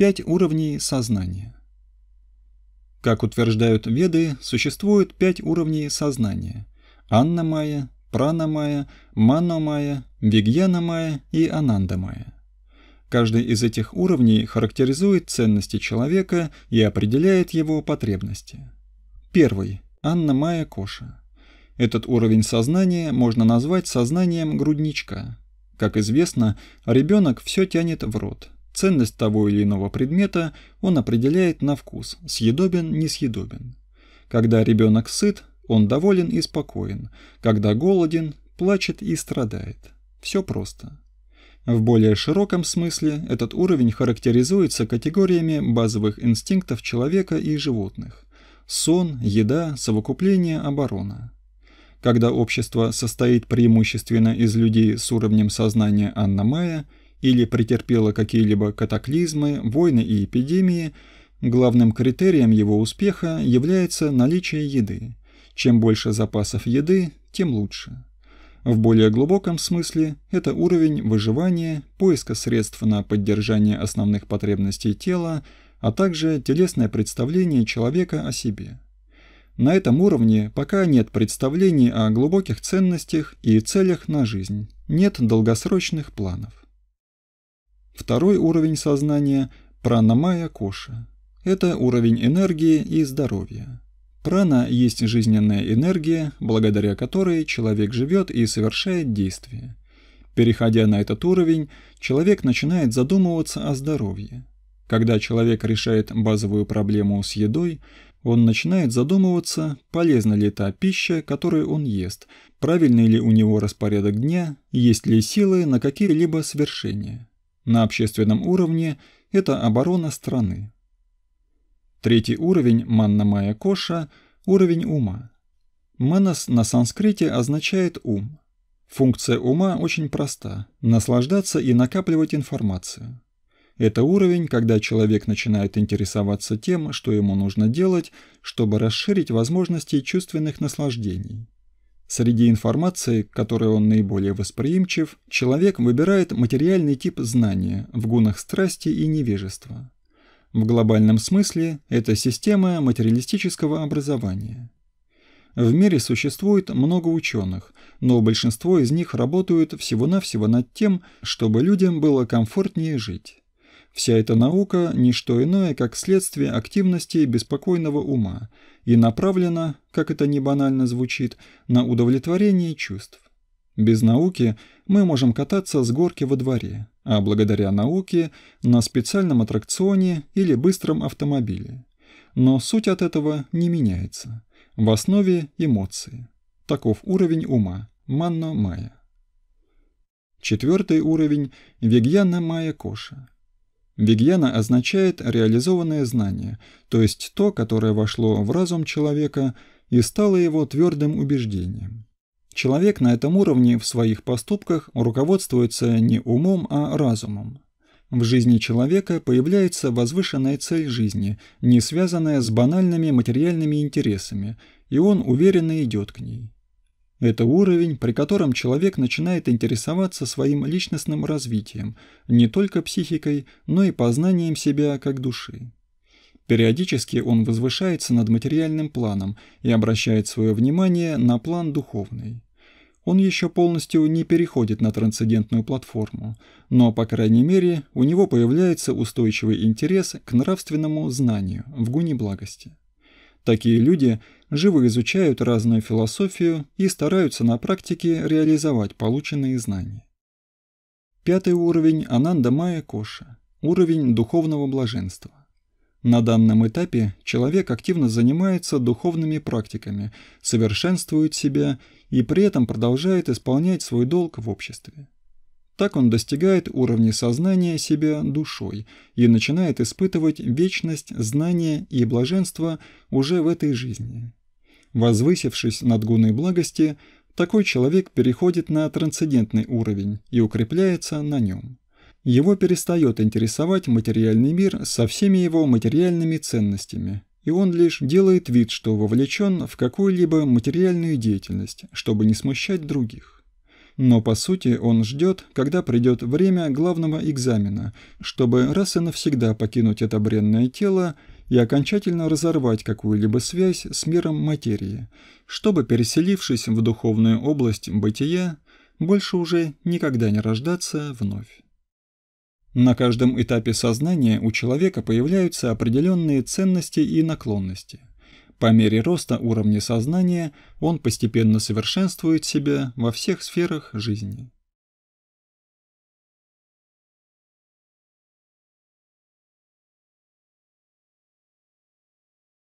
пять уровней сознания. Как утверждают веды, существует пять уровней сознания – Анна-майя, Прана-майя, Мано-майя, Вигьяна-майя и Ананда-майя. Каждый из этих уровней характеризует ценности человека и определяет его потребности. Первый – Анна-майя Коша. Этот уровень сознания можно назвать сознанием грудничка. Как известно, ребенок все тянет в рот – Ценность того или иного предмета он определяет на вкус, съедобен, несъедобен. Когда ребенок сыт, он доволен и спокоен, когда голоден, плачет и страдает. Все просто. В более широком смысле этот уровень характеризуется категориями базовых инстинктов человека и животных – сон, еда, совокупление, оборона. Когда общество состоит преимущественно из людей с уровнем сознания Анна Майя – или претерпела какие-либо катаклизмы, войны и эпидемии, главным критерием его успеха является наличие еды. Чем больше запасов еды, тем лучше. В более глубоком смысле это уровень выживания, поиска средств на поддержание основных потребностей тела, а также телесное представление человека о себе. На этом уровне пока нет представлений о глубоких ценностях и целях на жизнь, нет долгосрочных планов. Второй уровень сознания – пранамая коша. Это уровень энергии и здоровья. Прана есть жизненная энергия, благодаря которой человек живет и совершает действия. Переходя на этот уровень, человек начинает задумываться о здоровье. Когда человек решает базовую проблему с едой, он начинает задумываться, полезна ли та пища, которую он ест, правильный ли у него распорядок дня, есть ли силы на какие-либо свершения. На общественном уровне это оборона страны. Третий уровень манна майя коша – уровень ума. Манас на санскрите означает ум. Функция ума очень проста – наслаждаться и накапливать информацию. Это уровень, когда человек начинает интересоваться тем, что ему нужно делать, чтобы расширить возможности чувственных наслаждений. Среди информации, к которой он наиболее восприимчив, человек выбирает материальный тип знания в гунах страсти и невежества. В глобальном смысле это система материалистического образования. В мире существует много ученых, но большинство из них работают всего-навсего над тем, чтобы людям было комфортнее жить. Вся эта наука – не что иное, как следствие активности беспокойного ума и направлена, как это не банально звучит, на удовлетворение чувств. Без науки мы можем кататься с горки во дворе, а благодаря науке – на специальном аттракционе или быстром автомобиле. Но суть от этого не меняется. В основе – эмоции. Таков уровень ума – манно-майя. Четвертый уровень – вегьяна-майя-коша. Вигьяна означает реализованное знание, то есть то, которое вошло в разум человека и стало его твердым убеждением. Человек на этом уровне в своих поступках руководствуется не умом, а разумом. В жизни человека появляется возвышенная цель жизни, не связанная с банальными материальными интересами, и он уверенно идет к ней. Это уровень, при котором человек начинает интересоваться своим личностным развитием, не только психикой, но и познанием себя как души. Периодически он возвышается над материальным планом и обращает свое внимание на план духовный. Он еще полностью не переходит на трансцендентную платформу, но, по крайней мере, у него появляется устойчивый интерес к нравственному знанию в гуне благости. Такие люди живо изучают разную философию и стараются на практике реализовать полученные знания. Пятый уровень Ананда Майя Коша – уровень духовного блаженства. На данном этапе человек активно занимается духовными практиками, совершенствует себя и при этом продолжает исполнять свой долг в обществе. Так он достигает уровня сознания себя душой и начинает испытывать вечность, знание и блаженство уже в этой жизни. Возвысившись над гуной благости, такой человек переходит на трансцендентный уровень и укрепляется на нем. Его перестает интересовать материальный мир со всеми его материальными ценностями, и он лишь делает вид, что вовлечен в какую-либо материальную деятельность, чтобы не смущать других. Но по сути он ждет, когда придет время главного экзамена, чтобы раз и навсегда покинуть это бренное тело и окончательно разорвать какую-либо связь с миром материи, чтобы, переселившись в духовную область бытия, больше уже никогда не рождаться вновь. На каждом этапе сознания у человека появляются определенные ценности и наклонности – по мере роста уровня сознания он постепенно совершенствует себя во всех сферах жизни.